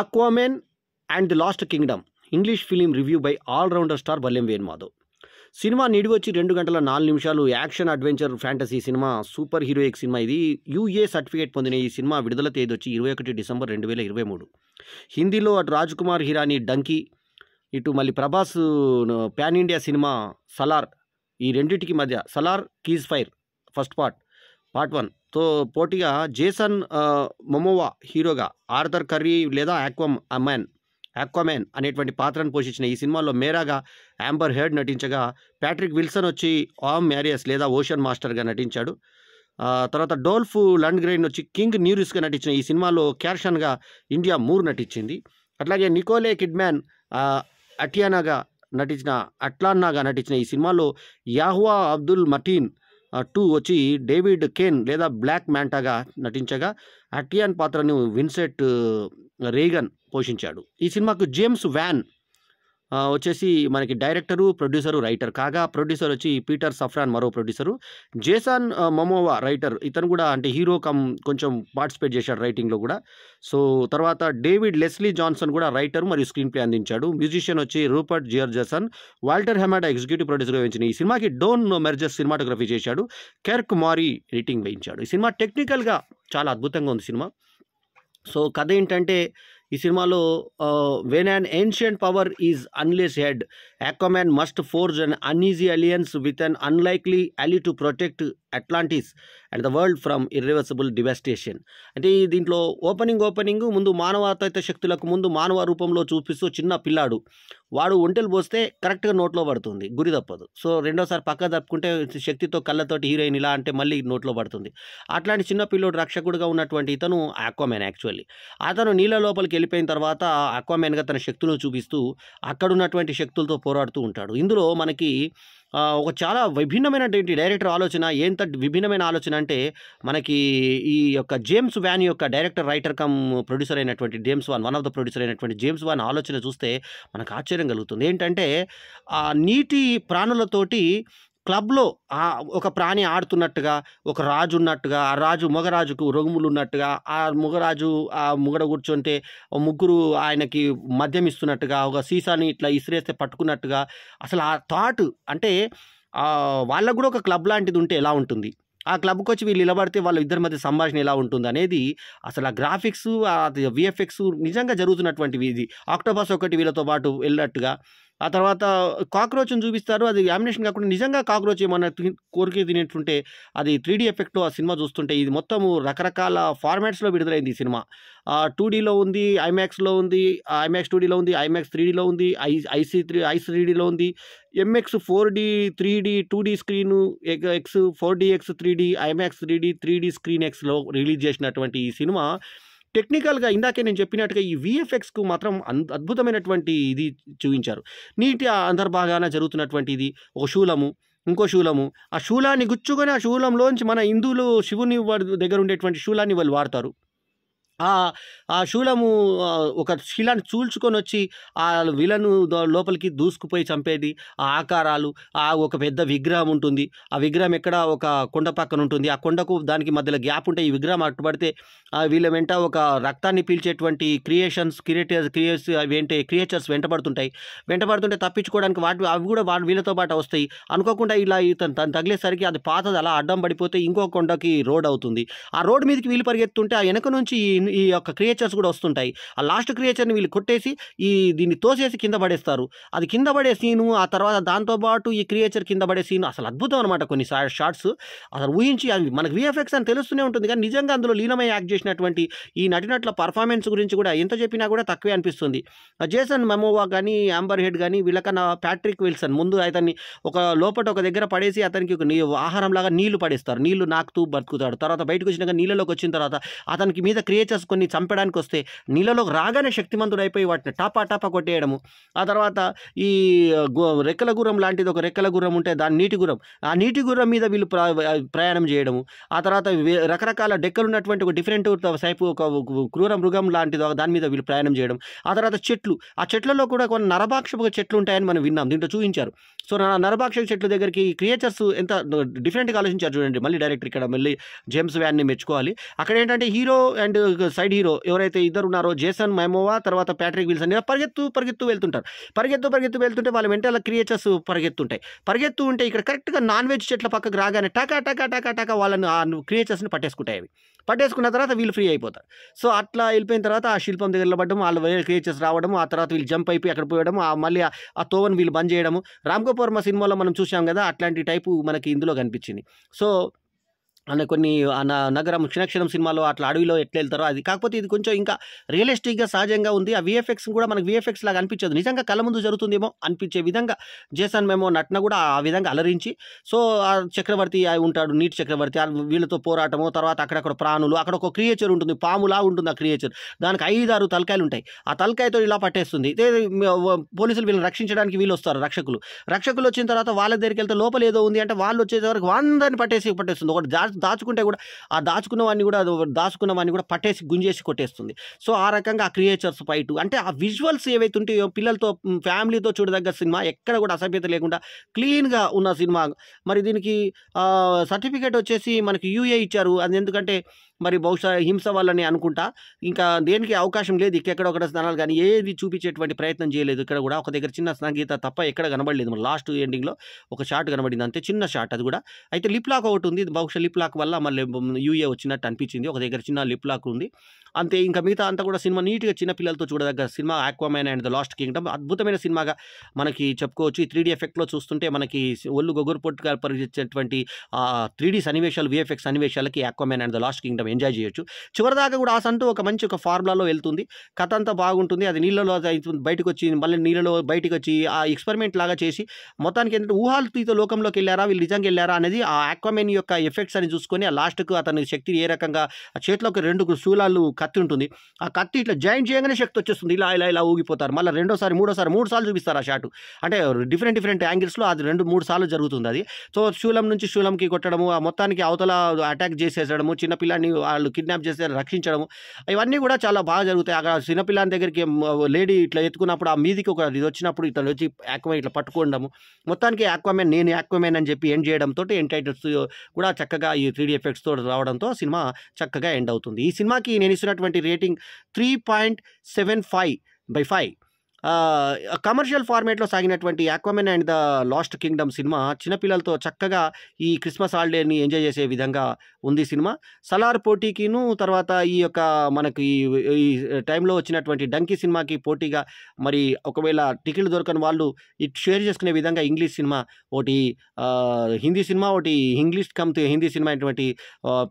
Aquaman and the lost kingdom English film review by all rounder star Ballem Venumadhav cinema నిడివచ్చి రెండు గంటల నాలుగు నిమిషాలు action adventure fantasy cinema super heroic cinema ఇది UA certificate పొందిన ఈ సినిమా విడుదల తేదీ వచ్చి ఇరవై ఒకటి డిసెంబర్ రెండు వేల ఇరవై మూడు హిందీలో అటు రాజ్ కుమార్ హిరానీ డంకీ ఇటు మళ్ళీ ప్రభాస్ ప్యాన్ ఇండియా సినిమా సలార్ ఈ రెండింటికి మధ్య Salaar ceasefire first part part one తో పోటీగా జేసన్ మొమోవా హీరోగా ఆర్థర్ కర్రీ లేదా యాక్వమ్ అమ్మాన్ యాక్వామెన్ అనేటువంటి పాత్రను పోషించిన ఈ సినిమాలో మేరాగా యాంబర్ హెడ్ నటించగా ప్యాట్రిక్ విల్సన్ వచ్చి ఆమ్ మ్యారియస్ లేదా ఓషన్ మాస్టర్గా నటించాడు తర్వాత డోల్ఫ్ లండ్ గ్రైన్ వచ్చి కింగ్ న్యూరిస్గా నటించిన ఈ సినిమాలో క్యార్షన్గా ఇండియా మూర్ నటించింది అట్లాగే నికోలే కిడ్మ్యాన్ అటియానాగా నటించిన అట్లాన్నాగా నటించిన ఈ సినిమాలో యాహువా అబ్దుల్ మటీన్ టూ వచ్చి డేవిడ్ కేన్ లేదా బ్లాక్ మ్యాంటాగా నటించగా అటియాన్ పాత్రను విన్సెట్ రేగన్ పోషించాడు ఈ సినిమాకు జేమ్స్ వ్యాన్ వచ్చేసి మనకి డైరెక్టరు ప్రొడ్యూసరు రైటర్ కాగా ప్రొడ్యూసర్ వచ్చి పీటర్ సఫ్రాన్ మరో ప్రొడ్యూసరు జేసాన్ మమోవా రైటర్ ఇతను కూడా అంటే హీరో కమ్ కొంచెం పార్టిసిపేట్ చేశాడు రైటింగ్లో కూడా సో తర్వాత డేవిడ్ లెస్లీ జాన్సన్ కూడా రైటర్ మరియు స్క్రీన్ ప్లే అందించాడు మ్యూజిషియన్ వచ్చి Rupert Gregson Walter Hamada executive ప్రొడ్యూసర్గా వేయించిన ఈ సినిమాకి డోన్ మెర్జెస్ సినిమాటోగ్రఫీ చేశాడు కెర్క్ మారీ ఎడిటింగ్ వేయించాడు ఈ సినిమా టెక్నికల్గా చాలా అద్భుతంగా ఉంది సినిమా సో కథ ఏంటంటే ఈ సినిమాలో when an ancient power is unleashed Aquaman must forge an uneasy alliance with an unlikely ally to protect Atlantis and the world from irreversible devastation అంటే దీంట్లో ఓపెనింగ్ ఓపెనింగ్ ముందు మానవాతీత శక్తులకు ముందు మానవ రూపంలో చూపిస్తూ చిన్న పిల్లాడు వాడు ఒంటెలు పోస్తే కరెక్ట్గా నోట్లో పడుతుంది గురి తప్పదు సో రెండోసారి పక్క తప్పుకుంటే శక్తితో కళ్ళతోటి హీరోయిన్ ఇలా అంటే మళ్ళీ నోట్లో పడుతుంది అట్లాంటి చిన్న పిల్లోడు రక్షకుడిగా ఉన్నటువంటి ఇతను అక్వామెన్ యాక్చువల్లీ అతను నీళ్ళ లోపలికి వెళ్ళిపోయిన తర్వాత అక్వామెన్గా తన శక్తులను చూపిస్తూ అక్కడున్నటువంటి శక్తులతో పోరాడుతూ ఉంటాడు ఇందులో మనకి ఒక చాలా విభిన్నమైనటువంటి డైరెక్టర్ ఆలోచన ఏంత విభిన్నమైన ఆలోచన అంటే మనకి ఈ యొక్క జేమ్స్ వ్యాన్ యొక్క డైరెక్టర్ రైటర్ కమ్ ప్రొడ్యూసర్ అయినటువంటి James Wan one of the producer అయినటువంటి జేమ్స్ వాన్ ఆలోచన చూస్తే మనకు ఆశ్చర్యం కలుగుతుంది ఏంటంటే ఆ నీటి ప్రాణులతోటి క్లబ్లో ఒక ప్రాణి ఆడుతున్నట్టుగా ఒక రాజు ఉన్నట్టుగా ఆ రాజు మొగరాజుకు రొగుములు ఉన్నట్టుగా ఆ మొగరాజు ఆ ముగడ కూర్చుంటే ముగ్గురు ఆయనకి మద్యం ఇస్తున్నట్టుగా ఒక సీసాని ఇట్లా ఇసిరేస్తే పట్టుకున్నట్టుగా అసలు ఆ థాట్ అంటే వాళ్ళకు కూడా ఒక క్లబ్ లాంటిది ఉంటే ఎలా ఉంటుంది ఆ క్లబ్కి వచ్చి వీళ్ళు నిలబడితే వాళ్ళ ఇద్దరి మధ్య సంభాషణ ఎలా ఉంటుంది అనేది అసలు ఆ గ్రాఫిక్స్ విఎఫ్ఎక్స్ నిజంగా జరుగుతున్నటువంటివి ఇది ఆక్టోబస్ ఒకటి వీళ్ళతో పాటు వెళ్ళినట్టుగా ఆ తర్వాత కాక్రోచ్ని చూపిస్తారు అది యామినేషన్ కాకుండా నిజంగా కాక్రోచ్ ఏమన్నా కోరిక తినేట్టుంటే అది త్రీ డీ ఎఫెక్ట్ ఆ సినిమా చూస్తుంటే ఇది మొత్తము రకరకాల ఫార్మాట్స్లో విడుదలైంది ఈ సినిమా టూ డీలో ఉంది ఐమాక్స్లో ఉంది ఐమాక్స్ టూ డీలో ఉంది ఐమాక్స్ త్రీ డీలో ఉంది I ICE three ICE three ఉంది MX four D three D two D screen X four X three D IMAX three D three D screen ఎక్స్లో రిలీజ్ చేసినటువంటి ఈ సినిమా టెక్నికల్గా ఇందాకే నేను చెప్పినట్టుగా ఈ విఎఫ్ఎక్స్కు మాత్రం అద్భుతమైనటువంటి ఇది చూపించారు నీటి అంతర్భాగాన జరుగుతున్నటువంటి ఇది ఒక శూలము ఇంకో శూలము ఆ శూలాన్ని గుచ్చుకొని ఆ శూలంలోంచి మన హిందువులు శివుని దగ్గర ఉండేటువంటి శూలాన్ని వాళ్ళు వాడతారు ఆ శూలము ఒక శిలాన్ని చూల్చుకొని వచ్చి ఆ విలను లోపలికి దూసుకుపోయి చంపేది ఆ ఆకారాలు ఆ ఒక పెద్ద విగ్రహం ఉంటుంది ఆ విగ్రహం ఎక్కడ ఒక కొండ పక్కన ఉంటుంది ఆ కొండకు దానికి మధ్యలో గ్యాప్ ఉంటే ఈ విగ్రహం అట్టుబడితే వీళ్ళ వెంట ఒక రక్తాన్ని పీల్చేటువంటి క్రియేషన్స్ క్రియేటర్స్ క్రియేస్ ఏంటి క్రియేచర్స్ వెంటబడుతుంటాయి వెంటబడుతుంటే తప్పించుకోవడానికి వాటి అవి కూడా వాళ్ళు వీళ్ళతో పాటు వస్తాయి అనుకోకుండా ఇలా తను తను తగిలేసరికి అది పాతది అలా అడ్డం పడిపోతే ఇంకో కొండకి రోడ్ అవుతుంది ఆ రోడ్ మీదకి వీళ్ళు పరిగెత్తుంటే ఆ వెనక నుంచి ఈ యొక్క క్రియేచర్స్ కూడా వస్తుంటాయి ఆ లాస్ట్ క్రియేచర్ని వీళ్ళు కొట్టేసి ఈ దీన్ని తోసేసి కింద పడేస్తారు అది కింద పడే సీను ఆ తర్వాత దాంతోపాటు ఈ క్రియేచర్ కింద పడే సీను అసలు అద్భుతం అనమాట కొన్ని షార్ట్స్ అసలు ఊహించి మనకు విఎఫ్ఎక్స్ అని తెలుస్తూనే ఉంటుంది కానీ నిజంగా అందులో లీనమై యాక్ట్ చేసినటువంటి ఈ నటినట్ల పర్ఫార్మెన్స్ గురించి కూడా ఎంత చెప్పినా కూడా తక్కువే అనిపిస్తుంది జేసన్ మెమోవా కానీ అంబర్ హెడ్ కానీ వీళ్ళకన్నా ప్యాట్రిక్ విల్సన్ ముందు అతన్ని ఒక లోపట ఒక దగ్గర పడేసి అతనికి ఒక ఆహారంలాగా నీళ్లు పడేస్తారు నీళ్లు నాకుతూ బతుకుతాడు తర్వాత బయటకు వచ్చినాక నీళ్ళలోకి వచ్చిన తర్వాత అతనికి మీద క్రియేచర్ స్పైసెస్ కొన్ని చంపడానికి వస్తే నీళ్ళలో రాగానే అయిపోయి వాటిని టాపా టాపా కొట్టేయడము ఆ తర్వాత ఈ రెక్కల గుర్రం లాంటిది ఒక రెక్కల గుర్రం ఉంటే దాని నీటి గుర్రం ఆ నీటి గుర్రం మీద వీళ్ళు ప్రయాణం చేయడము ఆ తర్వాత రకరకాల డెక్కలు ఉన్నటువంటి ఒక డిఫరెంట్ సైపు ఒక క్రూర మృగం లాంటిది దాని మీద వీళ్ళు ప్రయాణం చేయడం ఆ తర్వాత చెట్లు ఆ చెట్లలో కూడా కొన్ని నరభాక్షపు చెట్లు ఉంటాయని మనం విన్నాం దీంట్లో చూపించారు సో నరభాక్ష చెట్ల దగ్గరికి ఈ క్రియేచర్స్ ఎంత డిఫరెంట్గా ఆలోచించారు చూడండి మళ్ళీ డైరెక్టర్ ఇక్కడ మళ్ళీ జేమ్స్ వ్యాన్ని మెచ్చుకోవాలి అక్కడ ఏంటంటే హీరో అండ్ సైడ్ హీరో ఎవరైతే ఇద్దరు ఉన్నారో జేసన్ మెమోవా తర్వాత ప్యాట్రిక్ విల్సన్ పరిగెత్తు పరిగెత్తు వెళ్తుంటారు పరిగెత్తు పరిగెత్తు వెళ్తుంటే వాళ్ళ వెంటల క్రియేచర్స్ పరిగెత్తుంటాయి పరిగెత్తు ఉంటే ఇక్కడ కరెక్ట్గా నాన్ వెజ్ చెట్ల పక్కకు రాగానే టకా టకా టకా టకా వాళ్ళని ఆ క్రియేచర్స్ని పట్టేసుకుంటాయి అవి పట్టేసుకున్న తర్వాత వీళ్ళు ఫ్రీ అయిపోతారు సో అట్లా వెళ్ళిపోయిన తర్వాత ఆ శిల్పం దగ్గర పడడం వాళ్ళు వేరే క్రియేచర్స్ రావడం ఆ తర్వాత వీళ్ళు జంప్ అయిపోయి అక్కడ పోయడం ఆ మళ్ళీ ఆ తోవను వీళ్ళు బంద్ చేయడము రామ్ గోపర్మ సినిమాలో మనం చూసాం కదా అట్లాంటి టైపు మనకి ఇందులో కనిపించింది సో అనే కొన్ని నగరం క్షణక్షణం సినిమాలో అట్లా అడవిలో ఎట్లా వెళ్తారో అది కాకపోతే ఇది కొంచెం ఇంకా రియలిస్టిక్గా సహజంగా ఉంది ఆ విఎఫ్ఎక్స్ కూడా మనకు విఎఫ్ఎక్స్ లాగా అనిపించదు నిజంగా కళ్ళ ముందు జరుగుతుందేమో అనిపించే విధంగా జేసన్ మేమో నటన కూడా ఆ విధంగా అలరించి సో ఆ చక్రవర్తి ఉంటాడు నీటి చక్రవర్తి వీళ్ళతో పోరాటము తర్వాత అక్కడక్కడ ప్రాణులు అక్కడ ఒక క్రియేచర్ ఉంటుంది పాములా ఉంటుంది ఆ క్రియేచర్ దానికి ఐదు ఆరు తలకాయలు ఉంటాయి ఆ తలకాయతో ఇలా పట్టేస్తుంది పోలీసులు వీళ్ళని రక్షించడానికి వీళ్ళు వస్తారు రక్షకులు రక్షకులు వచ్చిన తర్వాత వాళ్ళ దగ్గరికి వెళ్తే లోపల ఏదో ఉంది అంటే వాళ్ళు వచ్చేసరికి వాళ్ళని పట్టేసి పట్టేస్తుంది ఒకటి దాచుకుంటే కూడా ఆ వాడిని కూడా వాడిని కూడా పట్టేసి గుంజేసి కొట్టేస్తుంది సో ఆ రకంగా ఆ క్రియేచర్స్ ఫైట్ అంటే ఆ విజువల్స్ ఏవైతే ఉంటాయో పిల్లలతో ఫ్యామిలీతో చూడదగ్గ సినిమా ఎక్కడ కూడా అసభ్యత లేకుండా క్లీన్గా ఉన్న సినిమా మరి దీనికి సర్టిఫికేట్ వచ్చేసి మనకి యూఏ ఇచ్చారు అది ఎందుకంటే మరి బహుశా హింస వల్లనే అనుకుంటా ఇంకా దేనికి అవకాశం లేదు ఒకటి స్నానాలు కానీ ఏది చూపించేటువంటి ప్రయత్నం చేయలేదు ఇక్కడ కూడా ఒక దగ్గర చిన్న సంగీత తప్ప ఎక్కడ కనబడలేదు మరి లాస్ట్ ఎండింగ్లో ఒక షాట్ కనబడింది అంతే చిన్న షాట్ అది కూడా అయితే లిప్ లాక్ ఒకటి ఉంది బహుశా లిప్ లాక్ వల్ల మళ్ళీ యూఏ వచ్చినట్టు అనిపించింది ఒక దగ్గర చిన్న లిప్ లాక్ ఉంది అంతే ఇంకా మిగతా అంతా కూడా సినిమా నీట్గా చిన్న పిల్లలతో చూడదగ్గ సినిమా Aquaman and the Lost Kingdom అద్భుతమైన సినిమాగా మనకి చెప్పుకోవచ్చు ఈ త్రీడీ ఎఫెక్ట్లో చూస్తుంటే మనకి ఒళ్ళు గొగ్గురు పొట్టుగా పరిచేటువంటి త్రీడీ సన్నివేశాలు విఎఫ్ఎక్స్ సన్నివేశాలకి Aquaman and the Lost Kingdom enjoy చేయొచ్చు చివరిదాకా కూడా ఆ అంటూ ఒక మంచి ఒక ఫార్ములాలో వెళ్తుంది కథ అంతా బాగుంటుంది అది నీళ్ళలో బయటకు వచ్చి మళ్ళీ నీళ్ళలో బయటకు వచ్చి ఆ ఎక్స్పెరిమెంట్ లాగా చేసి మొత్తానికి ఏంటంటే ఊహాలతీత లోకంలోకి వెళ్ళారా వీళ్ళు నిజంగా వెళ్ళారా అనేది ఆ ఆక్వామెన్ యొక్క ఎఫెక్ట్స్ అని చూసుకొని ఆ లాస్ట్కు అతని శక్తి ఏ రకంగా ఆ చేతిలోకి రెండు శూలాలు కత్తి ఉంటుంది ఆ కత్తి ఇట్లా జాయిన్ చేయగానే శక్తి వచ్చేస్తుంది ఇలా ఇలా ఇలా ఊగిపోతారు మళ్ళీ రెండోసారి మూడోసారి మూడు సార్లు చూపిస్తారు ఆ షాట్ అంటే డిఫరెంట్ డిఫరెంట్ యాంగిల్స్లో అది రెండు మూడు సార్లు జరుగుతుంది అది సో శూలం నుంచి శూలంకి కొట్టడము ఆ మొత్తానికి అవతల అటాక్ చేసేసడము చిన్నపిల్లాన్ని వాళ్ళు కిడ్నాప్ చేస్తే రక్షించడము ఇవన్నీ కూడా చాలా బాగా జరుగుతాయి అక్కడ చిన్నపిల్లల దగ్గరికి లేడీ ఇట్లా ఎత్తుకున్నప్పుడు ఆ మీదికి ఒక ఇది వచ్చినప్పుడు ఇతను వచ్చి ఆక్వమే ఇట్లా పట్టుకోవడము మొత్తానికి యాక్వమెన్ నేను యాక్వమెన్ అని చెప్పి ఎండ్ చేయడంతో ఎండ్ టైటిల్స్ కూడా చక్కగా ఈ త్రీడీ ఎఫెక్ట్స్తో రావడంతో సినిమా చక్కగా ఎండ్ అవుతుంది ఈ సినిమాకి నేను ఇస్తున్నటువంటి rating three point seven five by five commercial ఫార్మేట్లో సాగినటువంటి Aquaman and the Lost Kingdom సినిమా చిన్నపిల్లలతో చక్కగా ఈ క్రిస్మస్ హాలిడేని ఎంజాయ్ చేసే విధంగా ఉంది సినిమా సలార్ పోటీకిను తర్వాత ఈ యొక్క మనకి ఈ టైంలో వచ్చినటువంటి డంకీ సినిమాకి పోటీగా మరి ఒకవేళ టికెట్లు దొరకని వాళ్ళు ఇట్ షేర్ చేసుకునే విధంగా ఇంగ్లీష్ సినిమా ఒకటి హిందీ సినిమా ఒకటి ఇంగ్లీష్ కమ్ హిందీ సినిమా అయినటువంటి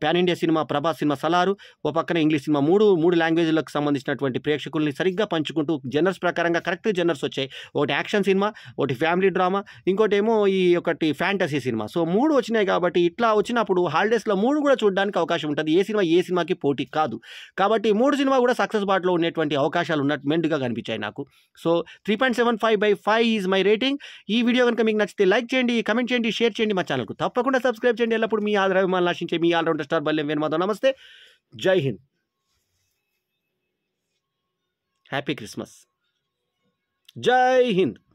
ప్యాన్ ఇండియా సినిమా ప్రభాస్ సినిమా సలారు ఓ పక్కన ఇంగ్లీష్ సినిమా మూడు మూడు లాంగ్వేజ్లకు సంబంధించినటువంటి ప్రేక్షకుల్ని సరిగ్గా పంచుకుంటూ జనరల్స్ ప్రకారంగా ఇలా కరెక్ట్ జనర్స్ వచ్చాయి ఒకటి యాక్షన్ సినిమా ఒకటి ఫ్యామిలీ డ్రామా ఇంకోటేమో ఈ ఒకటి ఫ్యాంటసీ సినిమా సో మూడు వచ్చినాయి కాబట్టి ఇట్లా వచ్చినప్పుడు హాలిడేస్లో మూడు కూడా చూడడానికి అవకాశం ఉంటుంది ఏ సినిమా ఏ సినిమాకి పోటీ కాదు కాబట్టి మూడు సినిమా కూడా సక్సెస్ బాట్లో ఉండేటువంటి అవకాశాలు ఉన్నట్టు మెండుగా కనిపించాయి నాకు so three point seven five by five is my rating ఈ వీడియో కనుక మీకు నచ్చితే లైక్ చేయండి కమెంట్ చేయండి షేర్ చేయండి మా ఛానల్కు తప్పకుండా సబ్స్క్రైబ్ చేయండి ఎల్లప్పుడు మీ అభిమానులు ఆశించే మీ ఆల్రౌండర్ స్టార్ బల్యం వేణుమాధవ్ నమస్తే జై హింద్ హ్యాపీ క్రిస్మస్ जय हिंद